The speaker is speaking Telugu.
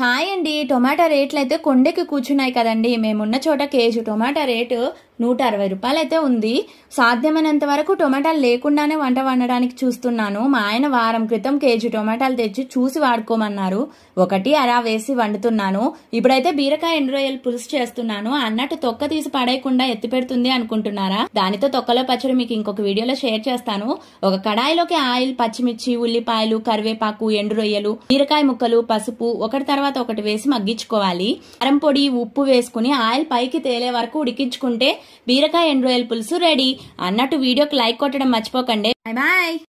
హాయ్ అండి టొమాటో రేట్లు అయితే కొండెక్కి కూర్చున్నాయి కదండి మేమున్న చోట కేజీ టొమాటో రేటు నూట అరవై రూపాయలు అయితే ఉంది సాధ్యమైనంత వరకు టొమాటాలు లేకుండానే వంట వండడానికి చూస్తున్నాను మా ఆయన వారం క్రితం కేజీ టొమాటాలు తెచ్చి చూసి వాడుకోమన్నారు ఒకటి అరా వేసి వండుతున్నాను ఇప్పుడైతే బీరకాయ ఎండ్రోయల్ పులుసు చేస్తున్నాను అన్నట్టు తొక్క తీసి పడేయకుండా ఎత్తి పెడుతుంది అనుకుంటున్నారా దానితో తొక్కలో పచ్చడి మీకు ఇంకొక వీడియోలో షేర్ చేస్తాను ఒక కడాయిలోకి ఆయిల్ పచ్చిమిర్చి ఉల్లిపాయలు కరివేపాకు ఎండు రొయ్యలు బీరకాయ ముక్కలు పసుపు ఒకటి తర్వాత తర్వాత ఒకటి వేసి మగ్గించుకోవాలి కారం పొడి ఉప్పు వేసుకుని ఆయిల్ పైకి తేలే వరకు ఉడికించుకుంటే బీరకాయ ఎండ్రోయల్ పులుసు రెడీ అన్నట్టు వీడియోకి లైక్ కొట్టడం మర్చిపోకండి బాయ్ బాయ్